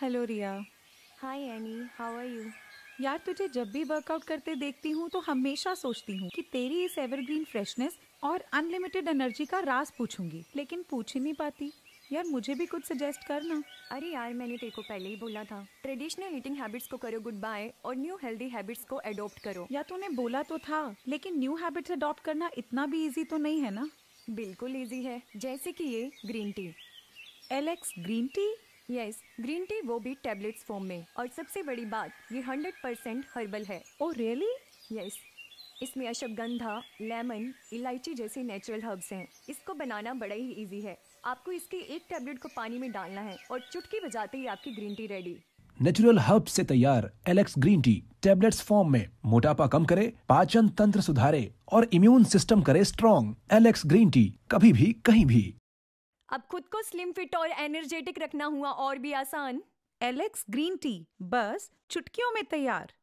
hello Riya hi Annie how are you यार तुझे जब भी वर्कआउट करते देखती हूँ तो हमेशा सोचती हूँ कि तेरी इस एवरग्रीन फ्रेशनेस और अनलिमिटेड एनर्जी का राज पूछूंगी लेकिन पूछ ही नहीं पाती यार मुझे भी कुछ सजेस्ट करना अरे यार मैंने तेरे को पहले ही बोला था ट्रेडिशनल ईटिंग हैबिट्स को करो गुड बाय और न्यू हेल्दी हैबिट्स को अडोप्ट करो या तूने बोला तो था लेकिन न्यू हैबिट्स अडोप्ट करना इतना भी इजी तो नहीं है ना बिल्कुल इजी है जैसे कि ये green tea Alex green tea yes green tea वो भी टेबलेट्स फॉर्म में और सबसे बड़ी बात ये हंड्रेड परसेंट हर्बल है ओ रियली यस इसमें अशोकगंधा लेमन इलायची जैसे नेचुरल हर्ब्स हैं इसको बनाना बड़ा ही इजी है आपको इसके एक टेबलेट को पानी में डालना है और चुटकी बजाते ही आपकी green tea ready natural herb से तैयार Alex green tea tablets form में मोटापा कम करे पाचन तंत्र सुधारे और इम्यून सिस्टम करे स्ट्रॉन्ग एलेक्स ग्रीन टी कभी भी कहीं भी अब खुद को स्लिम फिट और एनर्जेटिक रखना हुआ और भी आसान एलेक्स ग्रीन टी बस चुटकियों में तैयार